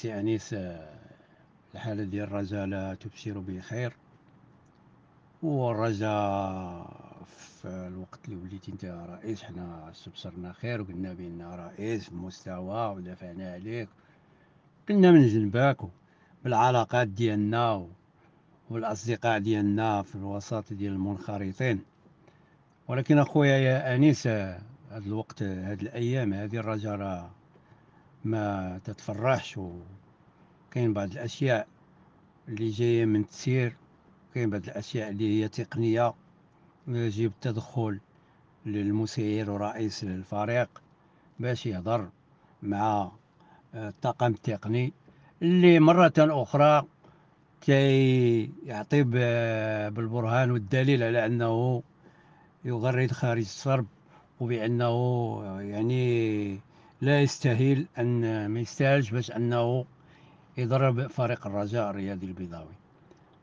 سي أنيس آه، الحالة ديال الرجا لا تبشر بخير والرجا في الوقت اللي وليت انت رئيس حنا استبصرنا خير وقلنا بان رئيس مستوى ودافعنا عليك كنا من جنبك بالعلاقات ديالنا والاصدقاء ديالنا في الوسط ديال المنخرطين ولكن اخويا يا انيس هاد آه، الوقت هاد الايام هذه الرجا راه ما تتفرحش وكاين بعض الأشياء اللي جاية من تسير كاين بعض الأشياء اللي هي تقنية يجب التدخل للمسير ورئيس الفريق باش يهضر مع آه، الطاقم التقني اللي مرة أخرى كي يعطي بالبرهان والدليل على أنه يغرد خارج الصرب وبأنه يعني لا يستاهل أن ما يستاهلش باش أنه يضرب فريق الرجاء الرياضي البيضاوي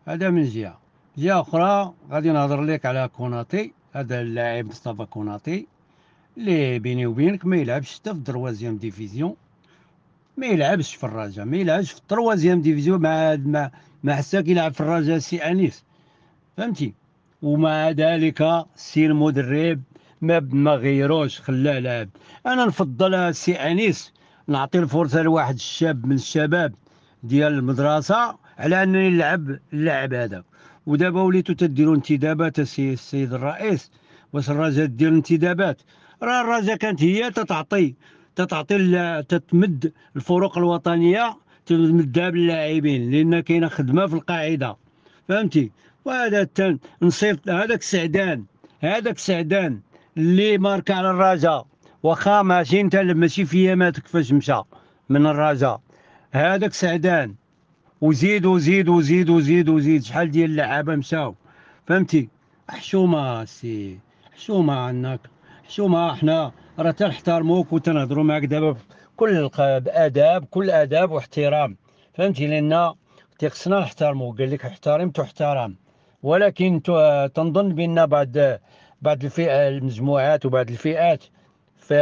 هذا من جهة جهة أخرى غادي نهضر لك على كوناتي هذا اللاعب مصطفى كوناتي اللي بيني وبينك ما يلعبش حتى في الدروازيام ديفيزيون ما يلعبش في الرجاء ما يلعبش في الدروازيام ديفيزيون مع مع ما حساك يلعب في الرجاء سي انيس فهمتي ومع ذلك سي المدرب ما ما غيروش خلاه لعب انا نفضل سي انيس نعطي الفرصه لواحد الشاب من الشباب ديال المدرسه على انني نلعب اللاعب هذا ودابا وليتو تديروا انتدابات السي السيد الرئيس واش الرجاء دير انتدابات راه الرجاء كانت هي تتعطي تتعطي تتمد الفروق الوطنيه تمدها باللاعبين لان كاينه خدمه في القاعده فهمتي وهذا نصيفط هذاك سعدان هذاك سعدان اللي مارك على الرجا واخا ماشي انت ماشي في ياماتك فاش مشى من الرجا هذاك سعدان وزيد وزيد وزيد وزيد وزيد شحال ديال اللعابه مشاو فهمتي حشومه سي حشومه عنك حشومه حنا راه تنحترموك وتنهضروا معك دابا كل باداب كل اداب واحترام فهمتي لان تيخصنا نحترموا قال لك احترم تحترم ولكن تنظن بان بعض بعض الفئه المجموعات وبعض الفئات في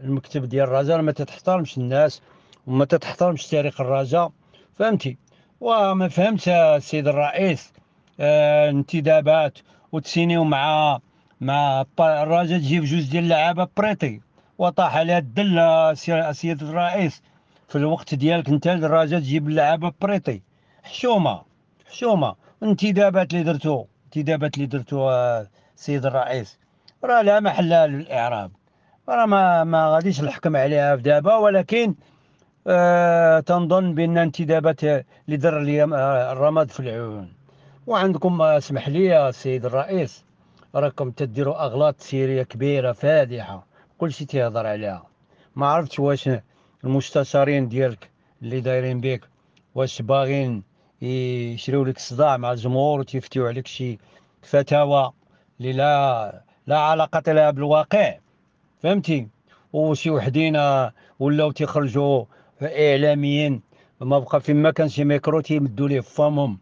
المكتب ديال الرجاء ما تتحترمش الناس وما تتحترمش تاريخ الرجاء فهمتي وما فهمت السيد الرئيس آه، انتدابات وتسينيو مع مع الرجاء تجيب جوج ديال اللعابه بريتي وطاح عليها الدل السيد الرئيس في الوقت ديالك انت الرجاء تجيب اللعابه بريتي حشومه حشومه انتدابات اللي درتو انتدابات اللي درتو آه السيد الرئيس راه لا محل للاعراب راه ما ما غاديش نحكم عليها في دابا ولكن آه تنظن بان انتدابات لدر الرماد في العيون وعندكم آه، اسمح لي سيد الرئيس راكم تديروا اغلاط سيريه كبيره فادحه كلشي تيهضر عليها ما عرفتش واش المستشارين ديالك اللي دايرين بك واش باغين يشريو لك صداع مع الجمهور وتيفتيو عليك شي فتاوى اللي لا لا علاقه لها بالواقع فهمتي وشي وحدين ولاو تيخرجوا اعلاميين ما بقى فين ما كان شي ميكرو تيمدوا ليه فمهم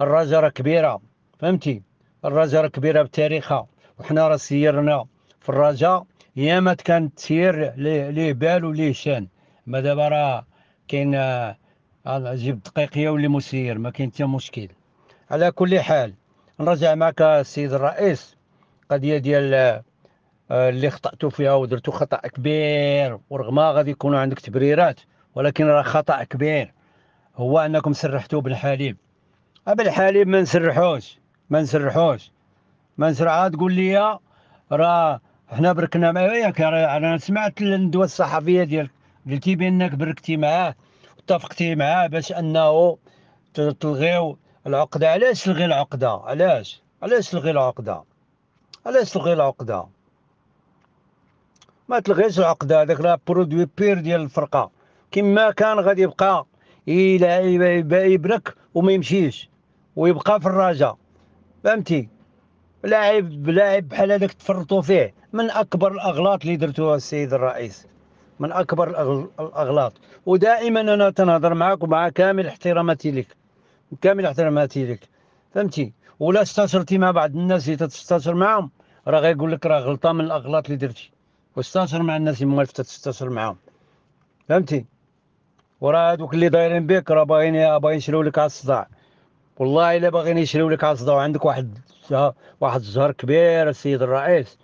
الرجا راه كبيره فهمتي الرجا راه كبيره بتاريخها وحنا راه سيرنا في الرجا يامات كانت تسير ليه بال وليه شان ما دابا راه كاين آه، جيب دقيقيه ولي مسير ما كاين حتى مشكل على كل حال نرجع معك السيد الرئيس قضيه ديال آه، اللي خطأت فيها ودرتو خطأ كبير ورغم غادي يكون عندك تبريرات ولكن راه خطأ كبير هو انكم سرحتوا بن حليب الحليب أه، حليب ما نسرحوش ما نسرحوش ما نسرعها آه، تقول لي راه حنا بركنا مع إيه، ياك انا سمعت الندوه الصحفيه ديالك قلتي بانك بركتي معاه واتفقتي معاه باش انه تلغيو العقدة علاش تلغي العقدة علاش علاش تلغي العقدة علاش تلغي العقدة ما تلغيش العقدة هذاك راه برودوي بير ديال الفرقة كما كان غادي يبقى الى يبرك وما يمشيش ويبقى في الرجاء فهمتي لاعب لاعب بحال هذاك تفرطوا فيه من اكبر الاغلاط اللي درتوها السيد الرئيس من اكبر الاغلاط ودائما انا تنهضر معك ومع كامل احترامتي لك كامل احتراماتي لك فهمتي ولا استشرتي مع بعض الناس اللي تستشر معاهم راه غيقول لك راه غلطه من الاغلاط اللي درتي واستشر مع الناس اللي موالف تستشر معاهم فهمتي وراه هادوك اللي دايرين بك راه باغيين باغيين يشريو لك على الصداع والله الا باغيين يشريو لك على الصداع وعندك واحد واحد الزهر كبير السيد الرئيس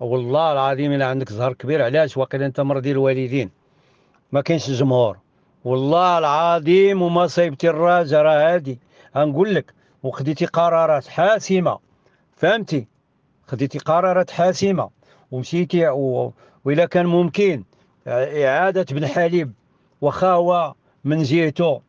والله العظيم الا عندك زهر كبير علاش واقيلا انت مرضي الوالدين ما كاينش الجمهور والله العظيم وما صيبت الراجة راه هادي غنقول لك وخديتي قرارات حاسمة فهمتي خديتي قرارات حاسمة ومشيتي وإلا كان ممكن إعادة بن حليب واخا هو من جهته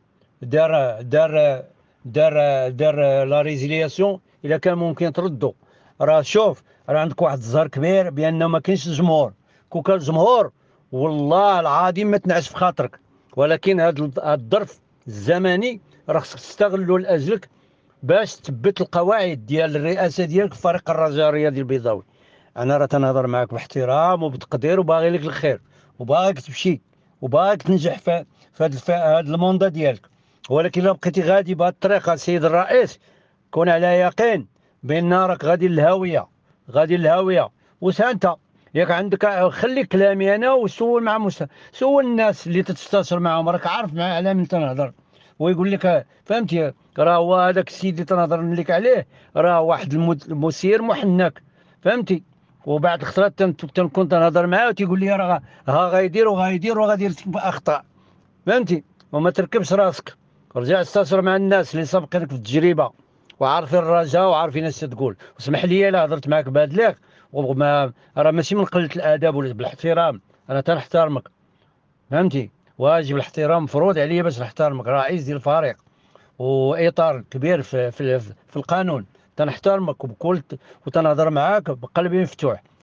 دار دار دار دار لا ريزيليسيون إلا كان ممكن تردو راه شوف راه عندك واحد الزهر كبير بأنه ما كاينش الجمهور كون كان الجمهور والله العظيم ما تنعش في خاطرك ولكن هذا الظرف الزمني راه خصك تستغلو لاجلك باش تثبت القواعد ديال الرئاسه ديالك في فريق الرجاء الرياضي البيضاوي انا راه تنهضر معاك باحترام وبتقدير وباغي لك الخير وباغيك تمشي وباغيك تنجح في هذا الموندا ديالك ولكن الا بقيتي غادي بهذه الطريقه السيد الرئيس كون على يقين بان راك غادي للهاويه غادي للهاويه وسانتا ياك عندك خلي كلامي انا وسول مع موسى سول الناس اللي تتستشر معاهم راك عارف مع على من تنهضر ويقول لك فهمتي راه هو هذاك السيد اللي تنهضر لك عليه راه واحد المسير محنك فهمتي وبعد خطرات تنكون تنهضر معاه وتيقول لي راه ها غيدير وغيدير وغادي اخطاء فهمتي وما تركبش راسك رجع استشر مع الناس اللي سبقينك في التجربه وعارفين الرجاء وعارفين اش تقول وسمح لي الا هضرت معك بهذا وما راه ماشي من قله الادب ولا بالاحترام انا تنحترمك فهمتي واجب الاحترام مفروض عليا باش نحترمك رئيس ديال الفريق واطار كبير في في, في القانون تنحترمك وبكل وتنهضر معاك بقلبي مفتوح